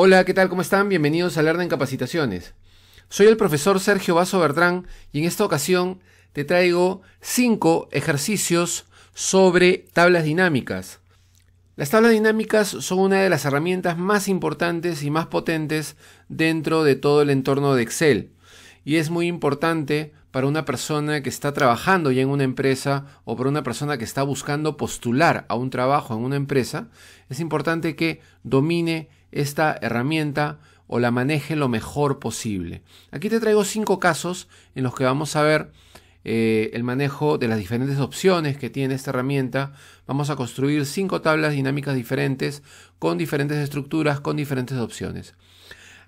Hola, ¿qué tal? ¿Cómo están? Bienvenidos a Lerna en Capacitaciones. Soy el profesor Sergio Vaso Bertrán y en esta ocasión te traigo cinco ejercicios sobre tablas dinámicas. Las tablas dinámicas son una de las herramientas más importantes y más potentes dentro de todo el entorno de Excel y es muy importante para una persona que está trabajando ya en una empresa o para una persona que está buscando postular a un trabajo en una empresa, es importante que domine esta herramienta o la maneje lo mejor posible. Aquí te traigo cinco casos en los que vamos a ver eh, el manejo de las diferentes opciones que tiene esta herramienta. Vamos a construir cinco tablas dinámicas diferentes con diferentes estructuras, con diferentes opciones.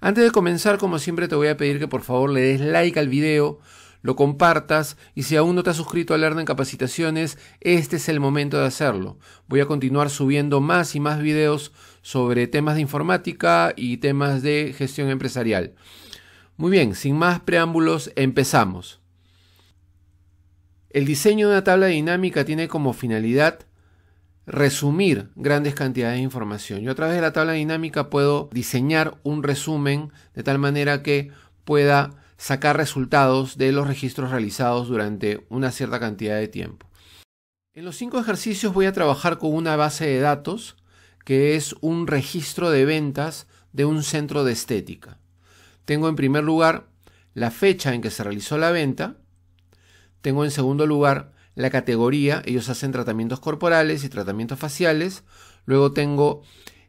Antes de comenzar, como siempre, te voy a pedir que por favor le des like al video, lo compartas y si aún no te has suscrito a Learn en Capacitaciones, este es el momento de hacerlo. Voy a continuar subiendo más y más videos sobre temas de informática y temas de gestión empresarial. Muy bien, sin más preámbulos, empezamos. El diseño de una tabla dinámica tiene como finalidad resumir grandes cantidades de información. Yo a través de la tabla dinámica puedo diseñar un resumen de tal manera que pueda sacar resultados de los registros realizados durante una cierta cantidad de tiempo. En los cinco ejercicios voy a trabajar con una base de datos que es un registro de ventas de un centro de estética. Tengo en primer lugar la fecha en que se realizó la venta. Tengo en segundo lugar la categoría. Ellos hacen tratamientos corporales y tratamientos faciales. Luego tengo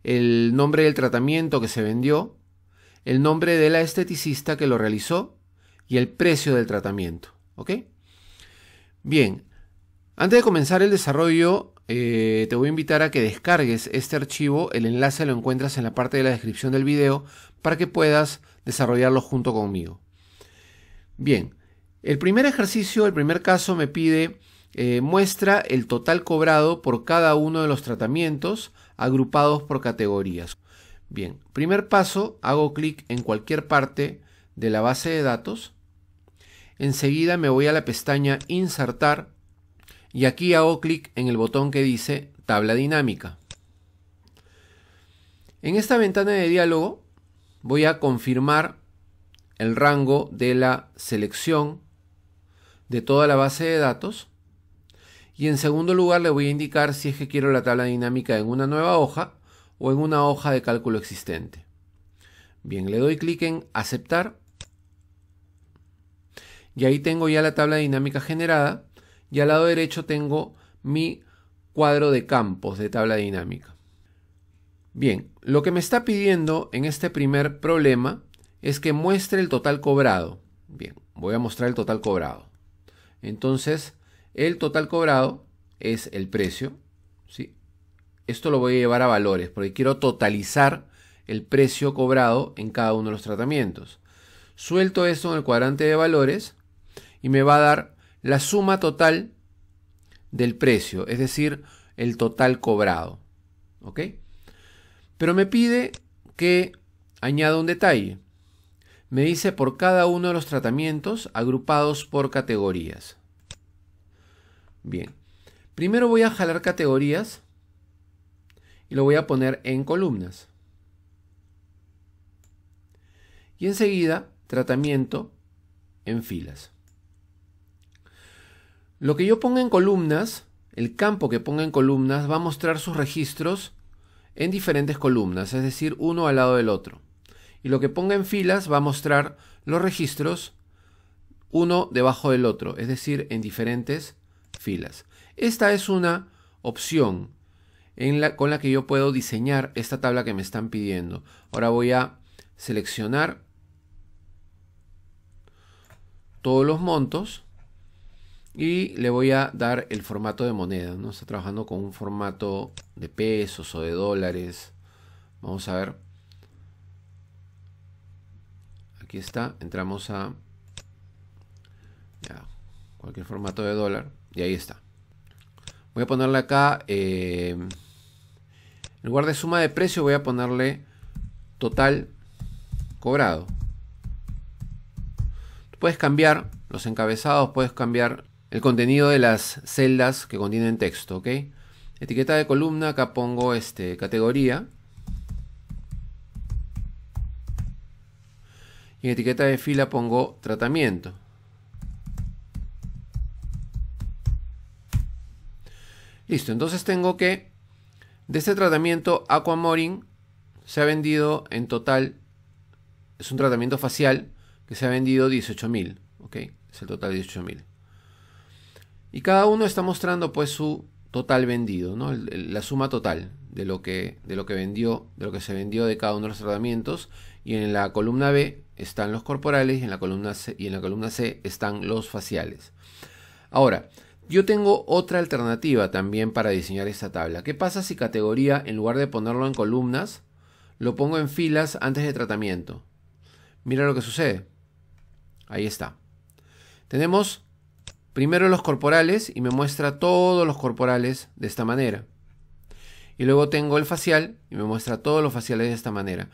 el nombre del tratamiento que se vendió. El nombre de la esteticista que lo realizó y el precio del tratamiento. ¿Ok? Bien, antes de comenzar el desarrollo, eh, te voy a invitar a que descargues este archivo. El enlace lo encuentras en la parte de la descripción del video para que puedas desarrollarlo junto conmigo. Bien, el primer ejercicio, el primer caso me pide eh, muestra el total cobrado por cada uno de los tratamientos agrupados por categorías. Bien, primer paso, hago clic en cualquier parte de la base de datos Enseguida me voy a la pestaña Insertar y aquí hago clic en el botón que dice Tabla dinámica. En esta ventana de diálogo voy a confirmar el rango de la selección de toda la base de datos y en segundo lugar le voy a indicar si es que quiero la tabla dinámica en una nueva hoja o en una hoja de cálculo existente. Bien, le doy clic en aceptar y ahí tengo ya la tabla dinámica generada y al lado derecho tengo mi cuadro de campos de tabla dinámica. Bien, lo que me está pidiendo en este primer problema es que muestre el total cobrado. Bien, voy a mostrar el total cobrado. Entonces, el total cobrado es el precio. ¿sí? Esto lo voy a llevar a valores porque quiero totalizar el precio cobrado en cada uno de los tratamientos. Suelto esto en el cuadrante de valores y me va a dar la suma total del precio, es decir, el total cobrado. ¿Ok? Pero me pide que añada un detalle. Me dice por cada uno de los tratamientos agrupados por categorías. Bien. Primero voy a jalar categorías y lo voy a poner en columnas. Y enseguida tratamiento en filas. Lo que yo ponga en columnas, el campo que ponga en columnas, va a mostrar sus registros en diferentes columnas, es decir, uno al lado del otro. Y lo que ponga en filas va a mostrar los registros uno debajo del otro, es decir, en diferentes filas. Esta es una opción con la que yo puedo diseñar esta tabla que me están pidiendo. Ahora voy a seleccionar todos los montos y le voy a dar el formato de moneda. ¿no? Está trabajando con un formato de pesos o de dólares. Vamos a ver. Aquí está. Entramos a cualquier formato de dólar. Y ahí está. Voy a ponerle acá. Eh, en lugar de suma de precio voy a ponerle total cobrado. puedes cambiar los encabezados, puedes cambiar el contenido de las celdas que contienen texto, ¿ok? Etiqueta de columna, acá pongo este, categoría. Y en etiqueta de fila pongo tratamiento. Listo, entonces tengo que de este tratamiento Aquamorin se ha vendido en total, es un tratamiento facial que se ha vendido 18.000, ¿ok? Es el total de 18.000. Y cada uno está mostrando pues su total vendido, ¿no? la suma total de lo, que, de lo que vendió, de lo que se vendió de cada uno de los tratamientos. Y en la columna B están los corporales y en la columna C, y en la columna C están los faciales. Ahora, yo tengo otra alternativa también para diseñar esta tabla. ¿Qué pasa si categoría, en lugar de ponerlo en columnas, lo pongo en filas antes de tratamiento? Mira lo que sucede. Ahí está. Tenemos primero los corporales y me muestra todos los corporales de esta manera. Y luego tengo el facial y me muestra todos los faciales de esta manera.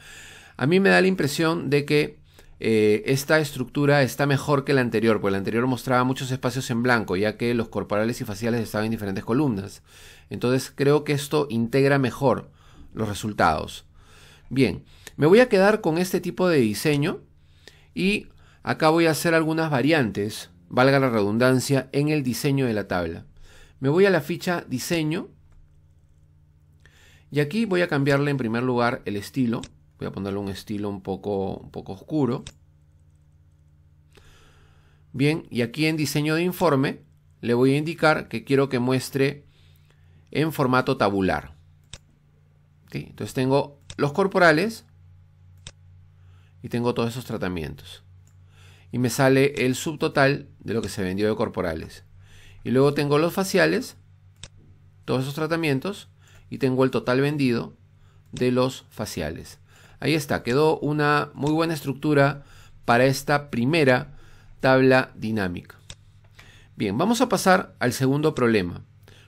A mí me da la impresión de que eh, esta estructura está mejor que la anterior, porque la anterior mostraba muchos espacios en blanco, ya que los corporales y faciales estaban en diferentes columnas. Entonces creo que esto integra mejor los resultados. Bien, me voy a quedar con este tipo de diseño y acá voy a hacer algunas variantes valga la redundancia, en el diseño de la tabla. Me voy a la ficha diseño y aquí voy a cambiarle en primer lugar el estilo. Voy a ponerle un estilo un poco, un poco oscuro. Bien, y aquí en diseño de informe le voy a indicar que quiero que muestre en formato tabular. Entonces tengo los corporales y tengo todos esos tratamientos y me sale el subtotal de lo que se vendió de corporales. Y luego tengo los faciales, todos esos tratamientos, y tengo el total vendido de los faciales. Ahí está, quedó una muy buena estructura para esta primera tabla dinámica. Bien, vamos a pasar al segundo problema,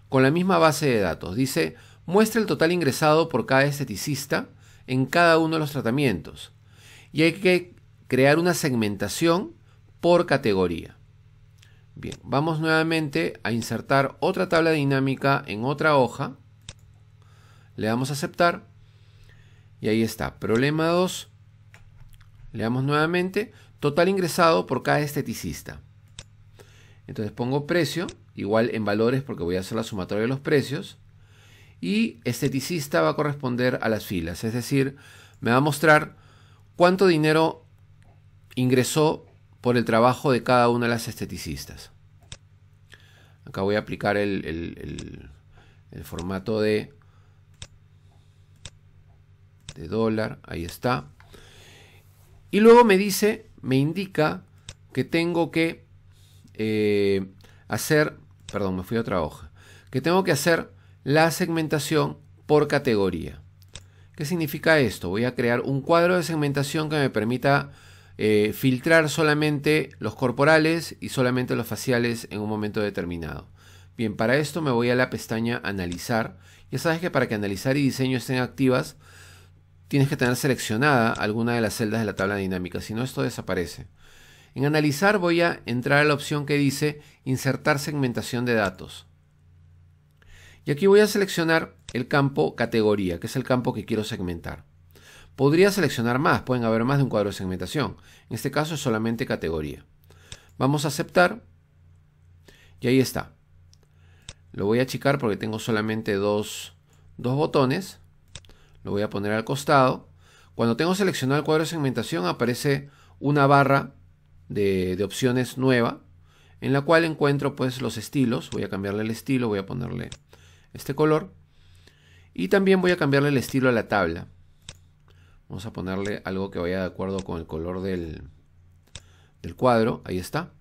con la misma base de datos. Dice, muestra el total ingresado por cada esteticista en cada uno de los tratamientos. Y hay que crear una segmentación por categoría. Bien, vamos nuevamente a insertar otra tabla dinámica en otra hoja. Le damos a aceptar. Y ahí está, problema 2. Le damos nuevamente total ingresado por cada esteticista. Entonces pongo precio, igual en valores porque voy a hacer la sumatoria de los precios. Y esteticista va a corresponder a las filas, es decir, me va a mostrar cuánto dinero ingresó por el trabajo de cada una de las esteticistas. Acá voy a aplicar el, formato de, de dólar. Ahí está. Y luego me dice, me indica que tengo que eh, hacer, perdón, me fui a otra hoja, que tengo que hacer la segmentación por categoría. ¿Qué significa esto? Voy a crear un cuadro de segmentación que me permita eh, filtrar solamente los corporales y solamente los faciales en un momento determinado. Bien, para esto me voy a la pestaña Analizar. Ya sabes que para que Analizar y Diseño estén activas, tienes que tener seleccionada alguna de las celdas de la tabla dinámica, si no esto desaparece. En Analizar voy a entrar a la opción que dice Insertar segmentación de datos. Y aquí voy a seleccionar el campo Categoría, que es el campo que quiero segmentar. Podría seleccionar más, pueden haber más de un cuadro de segmentación. En este caso es solamente categoría. Vamos a aceptar y ahí está. Lo voy a achicar porque tengo solamente dos, dos botones. Lo voy a poner al costado. Cuando tengo seleccionado el cuadro de segmentación aparece una barra de, de opciones nueva en la cual encuentro pues los estilos. Voy a cambiarle el estilo, voy a ponerle este color. Y también voy a cambiarle el estilo a la tabla. Vamos a ponerle algo que vaya de acuerdo con el color del, cuadro. Ahí está.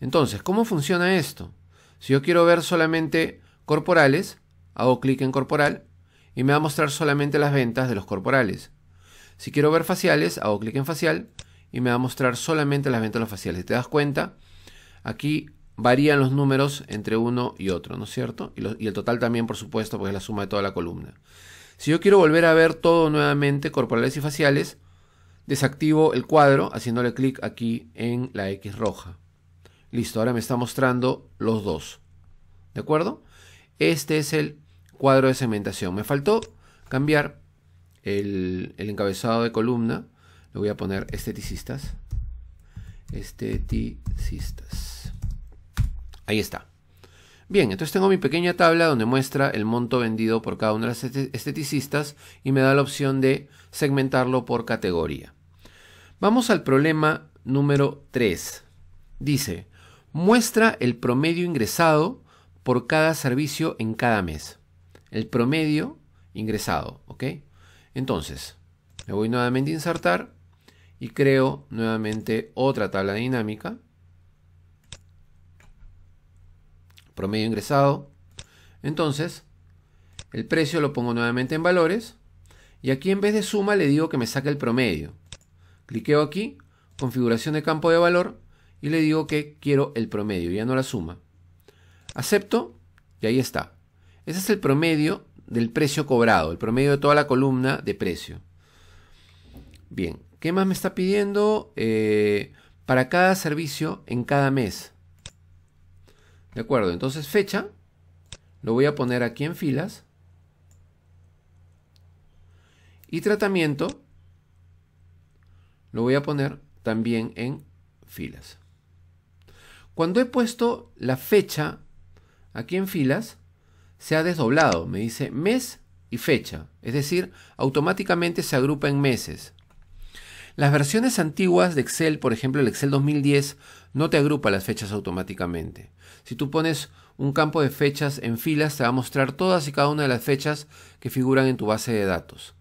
Entonces, ¿cómo funciona esto? Si yo quiero ver solamente corporales, hago clic en corporal y me va a mostrar solamente las ventas de los corporales. Si quiero ver faciales, hago clic en facial y me va a mostrar solamente las ventas de los faciales. ¿Te das cuenta? Aquí varían los números entre uno y otro, ¿no es cierto? Y, y el total también, por supuesto, porque es la suma de toda la columna. Si yo quiero volver a ver todo nuevamente, corporales y faciales, desactivo el cuadro haciéndole clic aquí en la X roja. Listo, ahora me está mostrando los dos. ¿De acuerdo? Este es el cuadro de segmentación. Me faltó cambiar el, encabezado de columna. Le voy a poner esteticistas. Esteticistas. Ahí está. Bien, entonces tengo mi pequeña tabla donde muestra el monto vendido por cada una de las esteticistas y me da la opción de segmentarlo por categoría. Vamos al problema número 3. Dice, muestra el promedio ingresado por cada servicio en cada mes. El promedio ingresado, ¿ok? Entonces, me voy nuevamente a insertar y creo nuevamente otra tabla dinámica promedio ingresado. Entonces, el precio lo pongo nuevamente en valores y aquí en vez de suma le digo que me saque el promedio. Cliqueo aquí, configuración de campo de valor y le digo que quiero el promedio, ya no la suma. Acepto y ahí está. Ese es el promedio del precio cobrado, el promedio de toda la columna de precio. Bien, ¿qué más me está pidiendo? Eh, para cada servicio en cada mes. De acuerdo, entonces fecha. Lo voy a poner aquí en filas. Y tratamiento. Lo voy a poner también en filas. Cuando he puesto la fecha aquí en filas, se ha desdoblado. Me dice mes y fecha. Es decir, automáticamente se agrupa en meses. Las versiones antiguas de Excel, por ejemplo el Excel 2010, no te agrupa las fechas automáticamente. Si tú pones un campo de fechas en filas, te va a mostrar todas y cada una de las fechas que figuran en tu base de datos.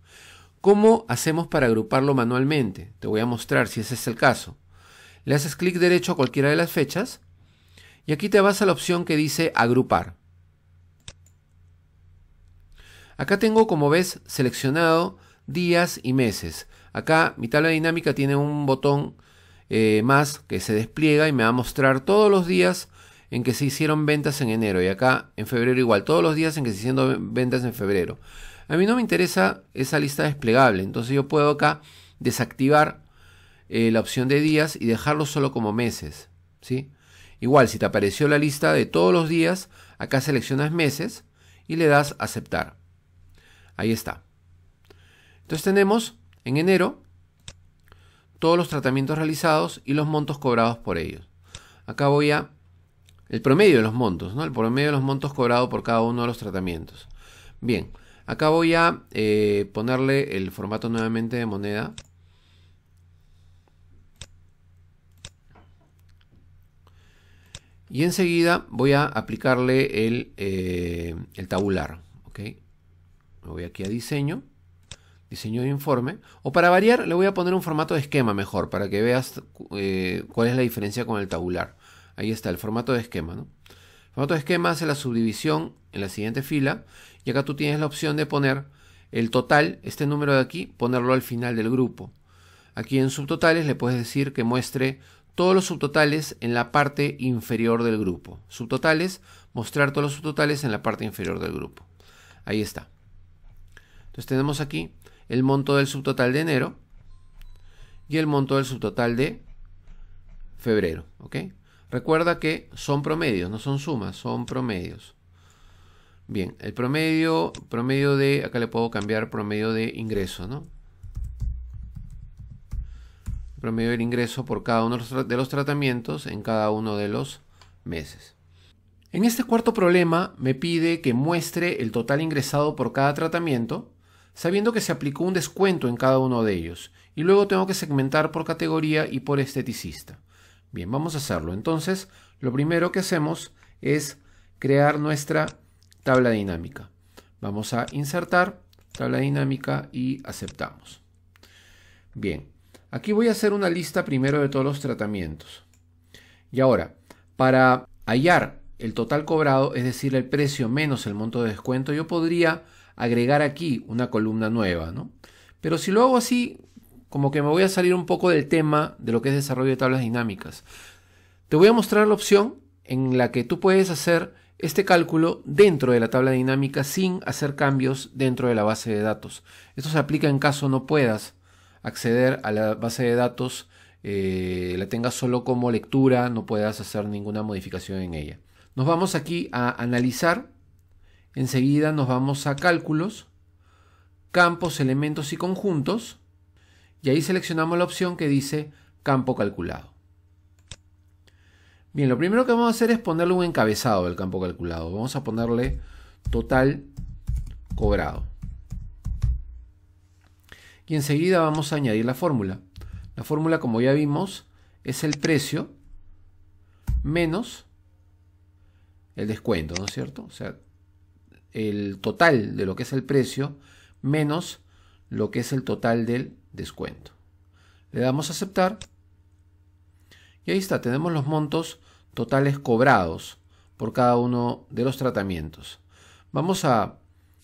¿Cómo hacemos para agruparlo manualmente? Te voy a mostrar si ese es el caso. Le haces clic derecho a cualquiera de las fechas y aquí te vas a la opción que dice agrupar. Acá tengo como ves seleccionado días y meses. Acá mi tabla dinámica tiene un botón eh, más que se despliega y me va a mostrar todos los días en que se hicieron ventas en enero. Y acá en febrero igual, todos los días en que se hicieron ventas en febrero. A mí no me interesa esa lista desplegable, entonces yo puedo acá desactivar eh, la opción de días y dejarlo solo como meses. ¿sí? Igual, si te apareció la lista de todos los días, acá seleccionas meses y le das aceptar. Ahí está. Entonces tenemos en enero todos los tratamientos realizados y los montos cobrados por ellos. Acá voy a el promedio de los montos, ¿no? El promedio de los montos cobrados por cada uno de los tratamientos. Bien, acá voy a eh, ponerle el formato nuevamente de moneda. Y enseguida voy a aplicarle el, eh, el tabular. ¿ok? Me voy aquí a diseño diseño de informe. O para variar, le voy a poner un formato de esquema mejor, para que veas eh, cuál es la diferencia con el tabular. Ahí está, el formato de esquema. El formato de esquema hace la subdivisión en la siguiente fila. Y acá tú tienes la opción de poner el total, este número de aquí, ponerlo al final del grupo. Aquí en subtotales le puedes decir que muestre todos los subtotales en la parte inferior del grupo. Subtotales, mostrar todos los subtotales en la parte inferior del grupo. Ahí está. Entonces tenemos aquí el monto del subtotal de enero y el monto del subtotal de febrero. Recuerda que son promedios, no son sumas, son promedios. Bien, el promedio, promedio de, acá le puedo cambiar promedio de ingreso, ¿no? promedio del ingreso por cada uno de los tratamientos en cada uno de los meses. En este cuarto problema me pide que muestre el total ingresado por cada tratamiento sabiendo que se aplicó un descuento en cada uno de ellos, y luego tengo que segmentar por categoría y por esteticista. Bien, vamos a hacerlo. Entonces, lo primero que hacemos es crear nuestra tabla dinámica. Vamos a insertar tabla dinámica y aceptamos. Bien, aquí voy a hacer una lista primero de todos los tratamientos. Y ahora, para hallar el total cobrado, es decir, el precio menos el monto de descuento, yo podría agregar aquí una columna nueva, ¿no? Pero si lo hago así, como que me voy a salir un poco del tema de lo que es desarrollo de tablas dinámicas. Te voy a mostrar la opción en la que tú puedes hacer este cálculo dentro de la tabla dinámica sin hacer cambios dentro de la base de datos. Esto se aplica en caso no puedas acceder a la base de datos, eh, la tengas solo como lectura, no puedas hacer ninguna modificación en ella. Nos vamos aquí a analizar Enseguida nos vamos a cálculos, campos, elementos y conjuntos. Y ahí seleccionamos la opción que dice campo calculado. Bien, lo primero que vamos a hacer es ponerle un encabezado del campo calculado. Vamos a ponerle total cobrado. Y enseguida vamos a añadir la fórmula. La fórmula, como ya vimos, es el precio menos el descuento, ¿no es cierto? O sea, el total de lo que es el precio menos lo que es el total del descuento. Le damos a aceptar y ahí está, tenemos los montos totales cobrados por cada uno de los tratamientos. Vamos a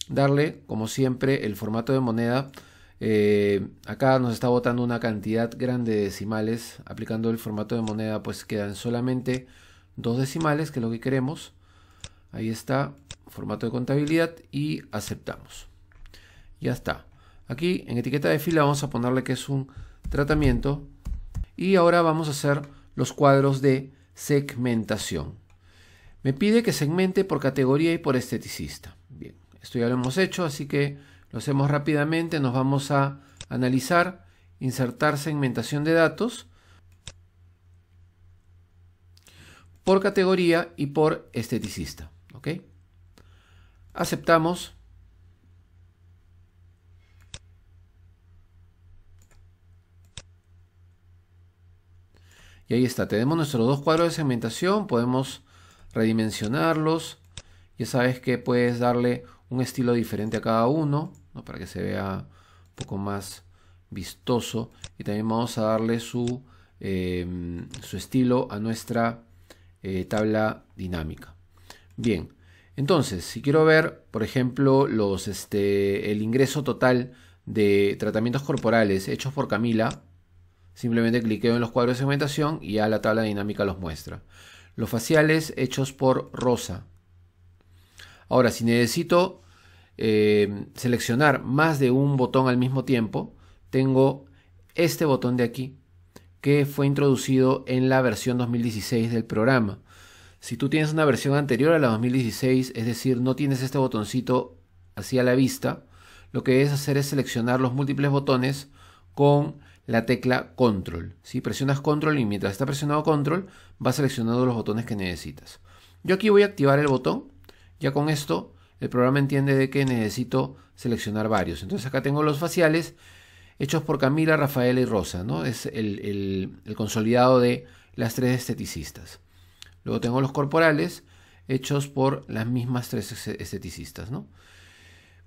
darle, como siempre, el formato de moneda. Eh, acá nos está botando una cantidad grande de decimales. Aplicando el formato de moneda, pues quedan solamente dos decimales, que es lo que queremos. Ahí está, formato de contabilidad y aceptamos. Ya está. Aquí en etiqueta de fila vamos a ponerle que es un tratamiento y ahora vamos a hacer los cuadros de segmentación. Me pide que segmente por categoría y por esteticista. Bien, esto ya lo hemos hecho, así que lo hacemos rápidamente. Nos vamos a analizar, insertar segmentación de datos por categoría y por esteticista aceptamos y ahí está tenemos nuestros dos cuadros de segmentación podemos redimensionarlos ya sabes que puedes darle un estilo diferente a cada uno para que se vea un poco más vistoso y también vamos a darle su, em, su estilo a nuestra eh, tabla dinámica bien entonces, si quiero ver, por ejemplo, los, este, el ingreso total de tratamientos corporales hechos por Camila, simplemente cliqueo en los cuadros de segmentación y ya la tabla dinámica los muestra. Los faciales hechos por Rosa. Ahora, si necesito eh, seleccionar más de un botón al mismo tiempo, tengo este botón de aquí que fue introducido en la versión 2016 del programa. Si tú tienes una versión anterior a la 2016, es decir, no tienes este botoncito así a la vista, lo que debes hacer es seleccionar los múltiples botones con la tecla control. Si Presionas control y mientras está presionado control vas seleccionando los botones que necesitas. Yo aquí voy a activar el botón. Ya con esto el programa entiende de que necesito seleccionar varios. Entonces acá tengo los faciales hechos por Camila, Rafaela y Rosa. ¿no? Es el consolidado de las tres esteticistas. Luego tengo los corporales, hechos por las mismas tres esteticistas. ¿no?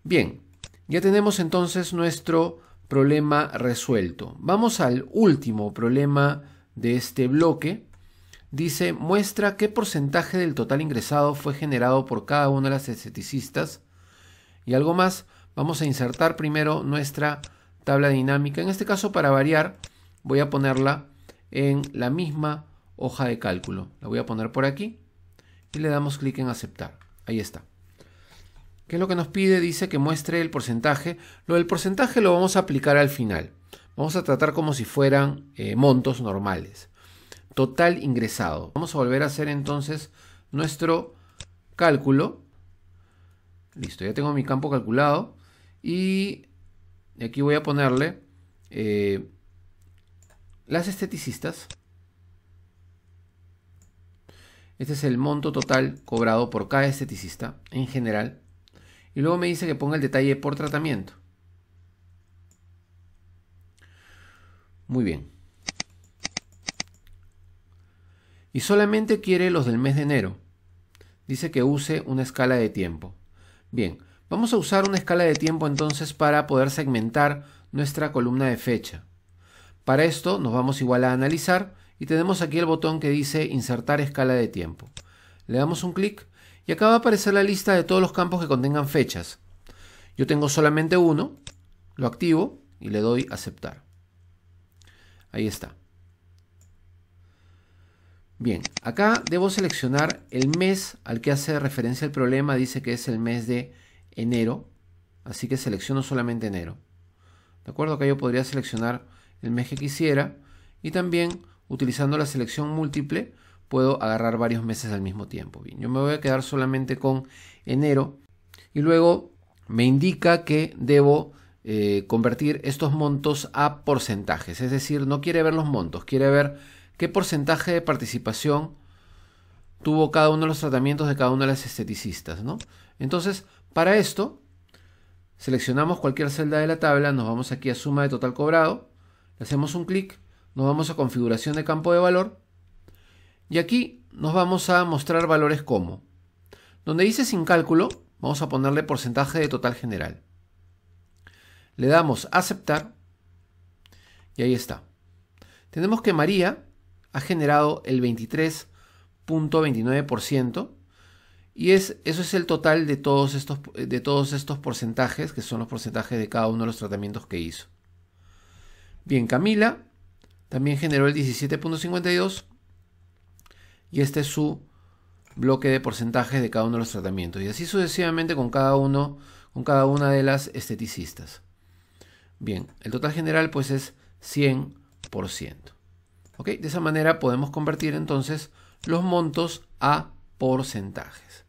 Bien, ya tenemos entonces nuestro problema resuelto. Vamos al último problema de este bloque. Dice, muestra qué porcentaje del total ingresado fue generado por cada una de las esteticistas. Y algo más, vamos a insertar primero nuestra tabla dinámica. En este caso, para variar, voy a ponerla en la misma hoja de cálculo. La voy a poner por aquí y le damos clic en aceptar. Ahí está. ¿Qué es lo que nos pide? Dice que muestre el porcentaje. Lo del porcentaje lo vamos a aplicar al final. Vamos a tratar como si fueran eh, montos normales. Total ingresado. Vamos a volver a hacer entonces nuestro cálculo. Listo, ya tengo mi campo calculado. Y aquí voy a ponerle eh, las esteticistas. Este es el monto total cobrado por cada esteticista en general. Y luego me dice que ponga el detalle por tratamiento. Muy bien. Y solamente quiere los del mes de enero. Dice que use una escala de tiempo. Bien, vamos a usar una escala de tiempo entonces para poder segmentar nuestra columna de fecha. Para esto nos vamos igual a analizar y tenemos aquí el botón que dice insertar escala de tiempo. Le damos un clic y acá va a aparecer la lista de todos los campos que contengan fechas. Yo tengo solamente uno, lo activo y le doy aceptar. Ahí está. Bien, acá debo seleccionar el mes al que hace referencia el problema, dice que es el mes de enero, así que selecciono solamente enero. De acuerdo, acá yo podría seleccionar el mes que quisiera y también utilizando la selección múltiple puedo agarrar varios meses al mismo tiempo. yo me voy a quedar solamente con enero y luego me indica que debo eh, convertir estos montos a porcentajes. Es decir, no quiere ver los montos, quiere ver qué porcentaje de participación tuvo cada uno de los tratamientos de cada una de las esteticistas. ¿no? Entonces, para esto, seleccionamos cualquier celda de la tabla, nos vamos aquí a suma de total cobrado, le hacemos un clic nos vamos a configuración de campo de valor. Y aquí nos vamos a mostrar valores como. Donde dice sin cálculo, vamos a ponerle porcentaje de total general. Le damos aceptar. Y ahí está. Tenemos que María ha generado el 23.29%. Y es, eso es el total de todos, estos, de todos estos porcentajes, que son los porcentajes de cada uno de los tratamientos que hizo. Bien, Camila también generó el 17.52 y este es su bloque de porcentajes de cada uno de los tratamientos y así sucesivamente con cada uno con cada una de las esteticistas. Bien, el total general pues es 100%. ¿Ok? De esa manera podemos convertir entonces los montos a porcentajes.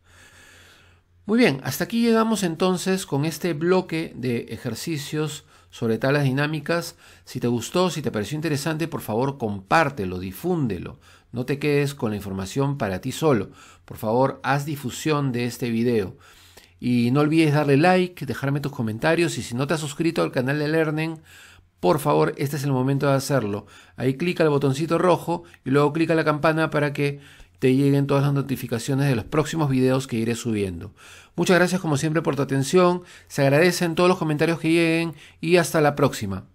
Muy bien, hasta aquí llegamos entonces con este bloque de ejercicios sobre talas dinámicas. Si te gustó, si te pareció interesante, por favor compártelo, difúndelo. No te quedes con la información para ti solo. Por favor, haz difusión de este video. Y no olvides darle like, dejarme tus comentarios y si no te has suscrito al canal de Learning, por favor, este es el momento de hacerlo. Ahí clica el botoncito rojo y luego clica la campana para que te lleguen todas las notificaciones de los próximos videos que iré subiendo. Muchas gracias como siempre por tu atención, se agradecen todos los comentarios que lleguen y hasta la próxima.